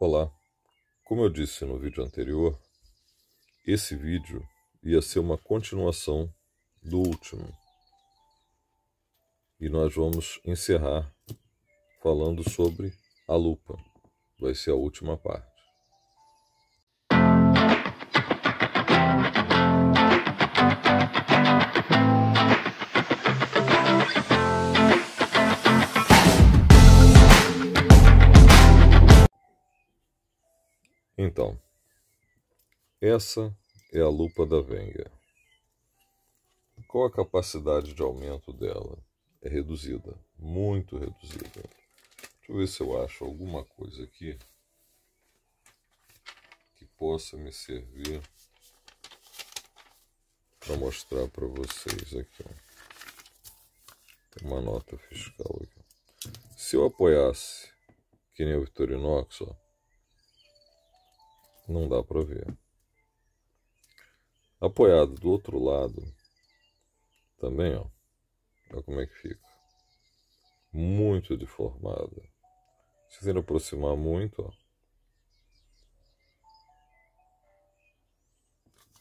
Olá, como eu disse no vídeo anterior, esse vídeo ia ser uma continuação do último. E nós vamos encerrar falando sobre a lupa. Vai ser a última parte. Então, essa é a lupa da Venga. Qual a capacidade de aumento dela? É reduzida, muito reduzida. Deixa eu ver se eu acho alguma coisa aqui que possa me servir para mostrar para vocês aqui. Ó. Tem uma nota fiscal aqui. Se eu apoiasse, que nem o Victorinox, ó não dá para ver. Apoiado do outro lado, também, ó, olha como é que fica. Muito deformada. Se você aproximar muito, ó.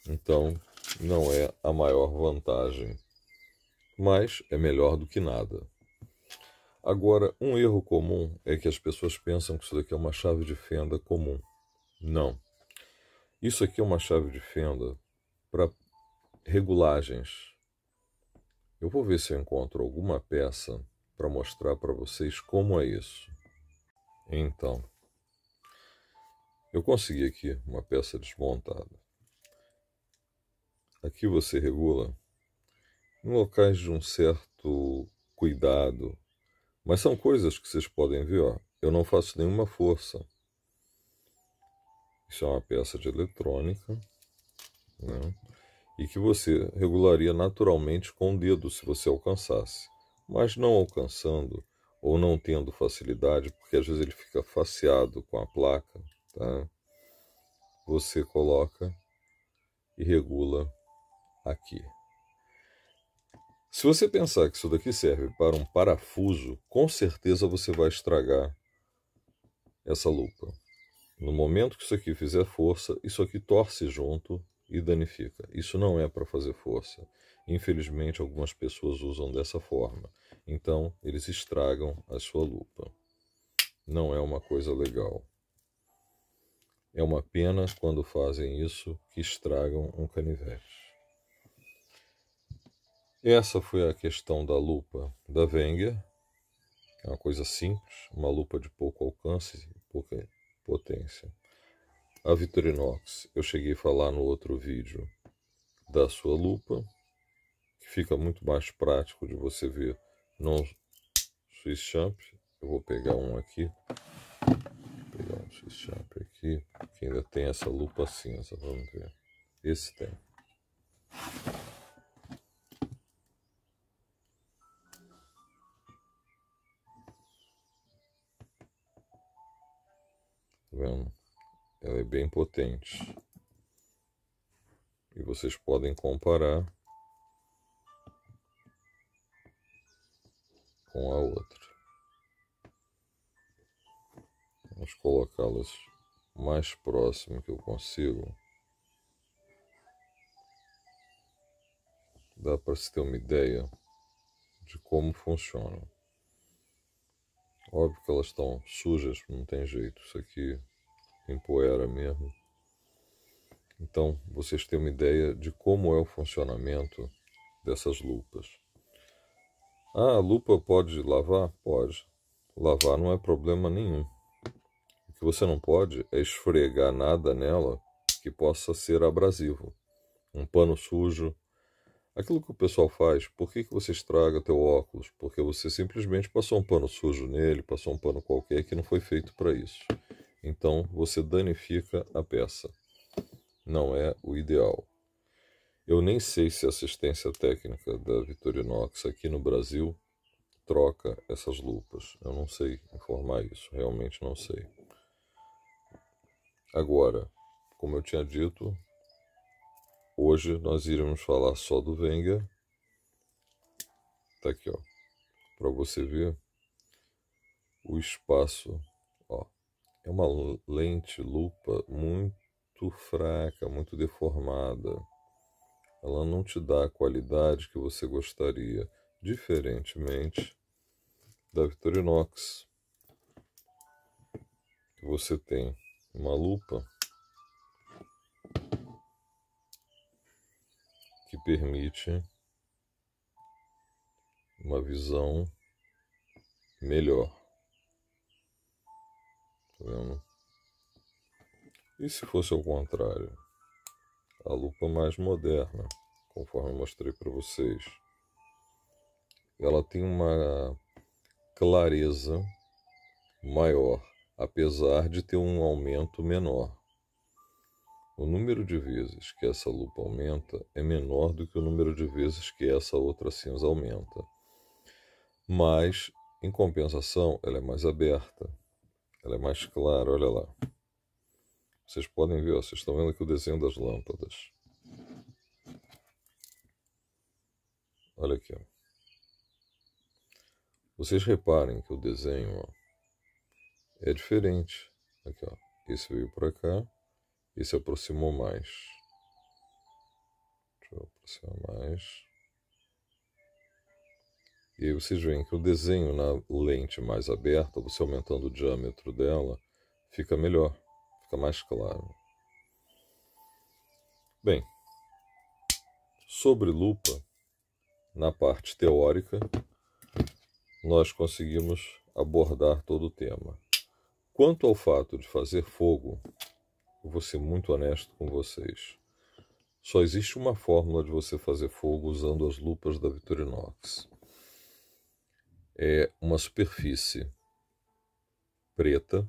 Então, não é a maior vantagem, mas é melhor do que nada. Agora, um erro comum é que as pessoas pensam que isso daqui é uma chave de fenda comum. Não. Isso aqui é uma chave de fenda para regulagens. Eu vou ver se eu encontro alguma peça para mostrar para vocês como é isso. Então, eu consegui aqui uma peça desmontada. Aqui você regula em locais de um certo cuidado, mas são coisas que vocês podem ver, ó. Eu não faço nenhuma força. Isso é uma peça de eletrônica, né? E que você regularia naturalmente com o dedo se você alcançasse. Mas não alcançando ou não tendo facilidade, porque às vezes ele fica faceado com a placa, tá? Você coloca e regula aqui. Se você pensar que isso daqui serve para um parafuso, com certeza você vai estragar essa lupa. No momento que isso aqui fizer força, isso aqui torce junto e danifica. Isso não é para fazer força. Infelizmente, algumas pessoas usam dessa forma. Então, eles estragam a sua lupa. Não é uma coisa legal. É uma pena quando fazem isso que estragam um canivete. Essa foi a questão da lupa da Wenger. É uma coisa simples, uma lupa de pouco alcance, pouca potência. A Victorinox, eu cheguei a falar no outro vídeo da sua lupa, que fica muito mais prático de você ver não Swiss Champ. Eu vou pegar um aqui, vou pegar um Swiss Champ aqui, que ainda tem essa lupa cinza, vamos ver. Esse tem. vendo? Ela é bem potente. E vocês podem comparar com a outra. Vamos colocá-las mais próximo que eu consigo. Dá para se ter uma ideia de como funciona. Óbvio que elas estão sujas, não tem jeito. Isso aqui empoeira mesmo. Então, vocês têm uma ideia de como é o funcionamento dessas lupas. Ah, a lupa pode lavar? Pode. Lavar não é problema nenhum. O que você não pode é esfregar nada nela que possa ser abrasivo. Um pano sujo, Aquilo que o pessoal faz, por que, que você estraga teu óculos? Porque você simplesmente passou um pano sujo nele, passou um pano qualquer que não foi feito para isso. Então você danifica a peça. Não é o ideal. Eu nem sei se a assistência técnica da Victorinox aqui no Brasil troca essas lupas. Eu não sei informar isso, realmente não sei. Agora, como eu tinha dito, Hoje nós iremos falar só do Wenger. Tá aqui, ó. Para você ver o espaço, ó. É uma lente lupa muito fraca, muito deformada. Ela não te dá a qualidade que você gostaria, diferentemente da Victorinox. você tem uma lupa permite uma visão melhor. Tá vendo? E se fosse ao contrário? A lupa mais moderna, conforme eu mostrei para vocês, ela tem uma clareza maior, apesar de ter um aumento menor. O número de vezes que essa lupa aumenta é menor do que o número de vezes que essa outra cinza aumenta. Mas, em compensação, ela é mais aberta, ela é mais clara, olha lá. Vocês podem ver, ó, vocês estão vendo aqui o desenho das lâmpadas. Olha aqui. Ó. Vocês reparem que o desenho ó, é diferente. Aqui, ó. Esse veio para cá e se aproximou mais. Deixa eu aproximar mais. E aí vocês veem que o desenho na lente mais aberta, você aumentando o diâmetro dela, fica melhor, fica mais claro. Bem, sobre lupa, na parte teórica, nós conseguimos abordar todo o tema. Quanto ao fato de fazer fogo, eu vou ser muito honesto com vocês. Só existe uma fórmula de você fazer fogo usando as lupas da Victorinox. É uma superfície preta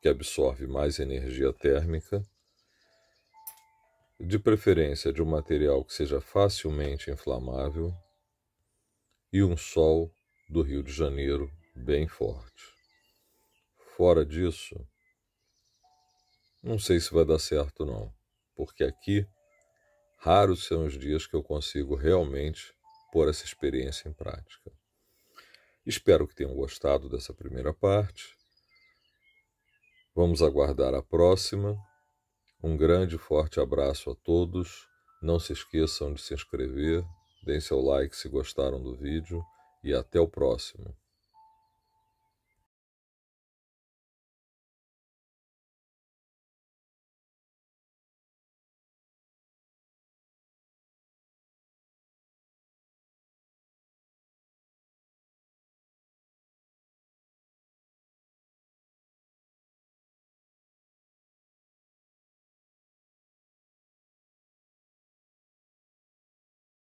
que absorve mais energia térmica, de preferência de um material que seja facilmente inflamável e um sol do Rio de Janeiro bem forte. Fora disso, não sei se vai dar certo, não, porque aqui raros são os dias que eu consigo realmente pôr essa experiência em prática. Espero que tenham gostado dessa primeira parte. Vamos aguardar a próxima. Um grande forte abraço a todos. Não se esqueçam de se inscrever, deem seu like se gostaram do vídeo e até o próximo.